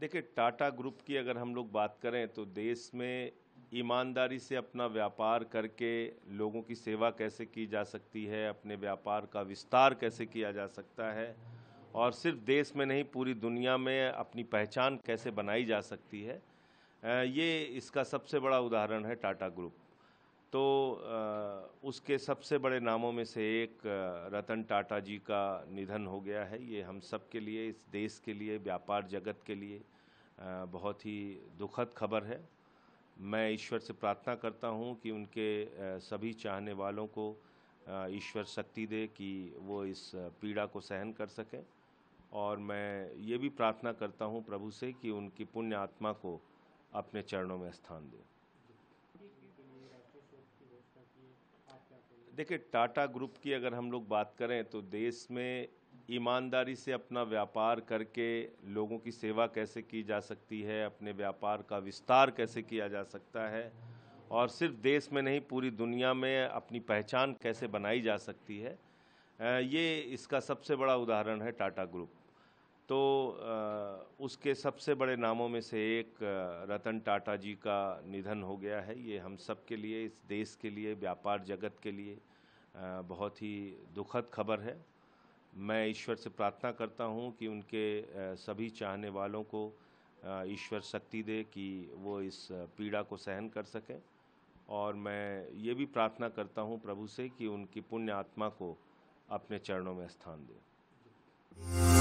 देखिए टाटा ग्रुप की अगर हम लोग बात करें तो देश में ईमानदारी से अपना व्यापार करके लोगों की सेवा कैसे की जा सकती है अपने व्यापार का विस्तार कैसे किया जा सकता है और सिर्फ देश में नहीं पूरी दुनिया में अपनी पहचान कैसे बनाई जा सकती है ये इसका सबसे बड़ा उदाहरण है टाटा ग्रुप तो उसके सबसे बड़े नामों में से एक रतन टाटा जी का निधन हो गया है ये हम सब के लिए इस देश के लिए व्यापार जगत के लिए बहुत ही दुखद खबर है मैं ईश्वर से प्रार्थना करता हूँ कि उनके सभी चाहने वालों को ईश्वर शक्ति दे कि वो इस पीड़ा को सहन कर सकें और मैं ये भी प्रार्थना करता हूँ प्रभु से कि उनकी पुण्य आत्मा को अपने चरणों में स्थान दें देखिए टाटा ग्रुप की अगर हम लोग बात करें तो देश में ईमानदारी से अपना व्यापार करके लोगों की सेवा कैसे की जा सकती है अपने व्यापार का विस्तार कैसे किया जा सकता है और सिर्फ देश में नहीं पूरी दुनिया में अपनी पहचान कैसे बनाई जा सकती है ये इसका सबसे बड़ा उदाहरण है टाटा ग्रुप तो उसके सबसे बड़े नामों में से एक रतन टाटा जी का निधन हो गया है ये हम सब के लिए इस देश के लिए व्यापार जगत के लिए बहुत ही दुखद खबर है मैं ईश्वर से प्रार्थना करता हूँ कि उनके सभी चाहने वालों को ईश्वर शक्ति दे कि वो इस पीड़ा को सहन कर सकें और मैं ये भी प्रार्थना करता हूँ प्रभु से कि उनकी पुण्य आत्मा को अपने चरणों में स्थान दें